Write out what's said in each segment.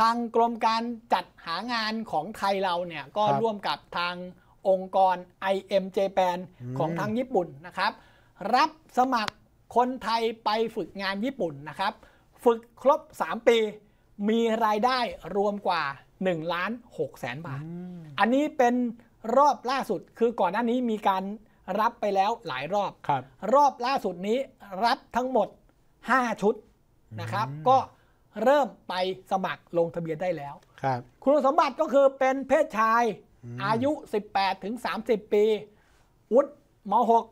ทางกรมการจัดหางานของไทยเราเนี่ยก็ร่วมกับทางองค์กร IM Japan ของทางญี่ปุ่นนะครับ รับสมัครคนไทยไปฝึกงานญี่ปุ่นนะครับ ฝึกครบ 3 ปีมีรายได้รวมกว่า1ล้าน6แสนบาท อันนี้เป็นรอบล่าสุดคือก่อนหน้านี้มีการรับไปแล้วหลายรอบครับรอบล่าสุดนี้รับทั้งหมด 5 ชุดนะครับก็เริ่มไปสมัครลงทะเบียนได้แล้วครับคุณสมบัติก็คือเป็นเพศชาย อายุ 18 ถึง 30 ปี วุฒิม .6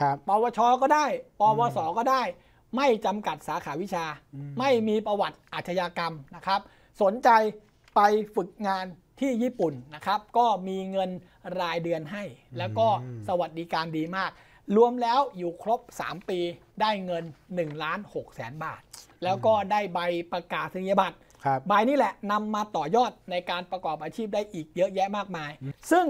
ครับปวช ก็ได้ ปวส ก็ได้ ไม่จำกัดสาขาวิชา ไม่มีประวัติอาชญากรรมนะครับ สนใจไปฝึกงานที่ญี่ปุ่นนะครับ ก็มีเงินรายเดือนให้ แล้วก็สวัสดิการดีมาก รวมแล้วอยู่ครบ 3 ปี ได้เงิน 1 ล้าน 6 แสนบาทแล้วก็ได้ใบประกาศนียบัตรใบนี้แหละนำมาต่อยอดในการประกอบอาชีพได้อีกเยอะแยะมากมาย ซึ่ง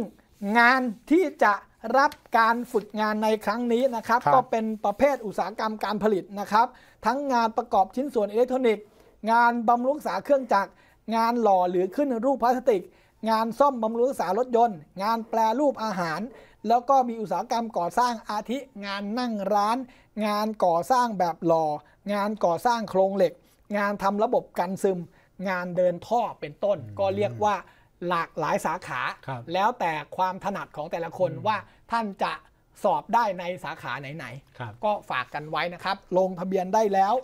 งานที่จะรับการฝึกงานในครั้งนี้นะครับรบก็เป็นประเภทอุตสาหกรรมการผลิตนะครับ ทั้งงานประกอบชิ้นส่วนอิเล็กทรอนิกส์ งานบำรุงษาเครื่องจักร งานหล่อหรือขึ้นรูปพลาสติก งานซ่อมบำรุงษารถยนต์ งานแปลรูปอาหารแล้วก็มีอุตสาหกรรมก่อสร้างอาทิ งานนั่งร้าน งานก่อสร้างแบบหลอ่องานก่อสร้างโครงเหล็ก งานทำระบบกันซึม งานเดินท่อเป็นต้น ก็เรียกว่าหลากหลายสาขา แล้วแต่ความถนัดของแต่ละคนว่าท่านจะสอบได้ในสาขาไหนๆก็ฝากกันไว้นะครับ ลงทะเบียนได้แล้ว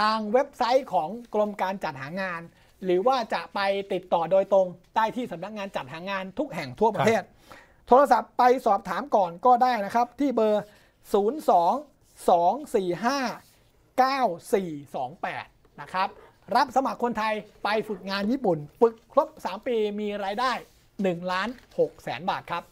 ทางเว็บไซต์ของกรมการจัดหางาน หรือว่าจะไปติดต่อโดยตรงได้ที่สำนักงานจัดหางานทุกแห่งทั่วประเทศโทรศัพท์ ไปสอบถามก่อนก็ได้นะครับที่เบอร์ 0 2 2 4 5 9 4 2 8 นะครับ รับสมัครคนไทยไปฝึกงานญี่ปุ่นฝึก ครบ 3 ปี มีรายได้1ล้าน6แสนบาทครับ